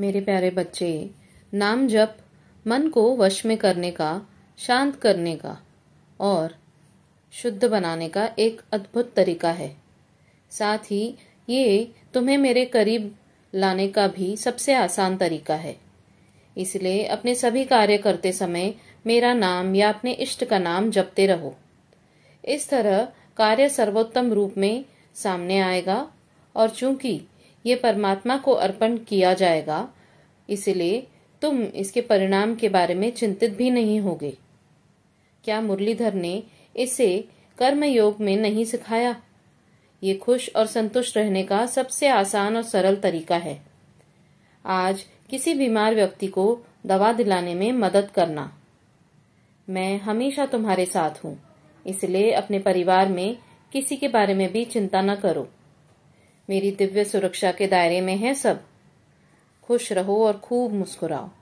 मेरे प्यारे बच्चे नाम जप मन को वश में करने का शांत करने का और शुद्ध बनाने का एक अद्भुत तरीका है साथ ही ये तुम्हें मेरे करीब लाने का भी सबसे आसान तरीका है इसलिए अपने सभी कार्य करते समय मेरा नाम या अपने इष्ट का नाम जपते रहो इस तरह कार्य सर्वोत्तम रूप में सामने आएगा और चूंकि ये परमात्मा को अर्पण किया जाएगा इसलिए तुम इसके परिणाम के बारे में चिंतित भी नहीं होगे क्या मुरलीधर ने इसे कर्म योग में नहीं सिखाया ये खुश और संतुष्ट रहने का सबसे आसान और सरल तरीका है आज किसी बीमार व्यक्ति को दवा दिलाने में मदद करना मैं हमेशा तुम्हारे साथ हूँ इसलिए अपने परिवार में किसी के बारे में भी चिंता न करो मेरी दिव्य सुरक्षा के दायरे में है सब खुश रहो और खूब मुस्कुराओ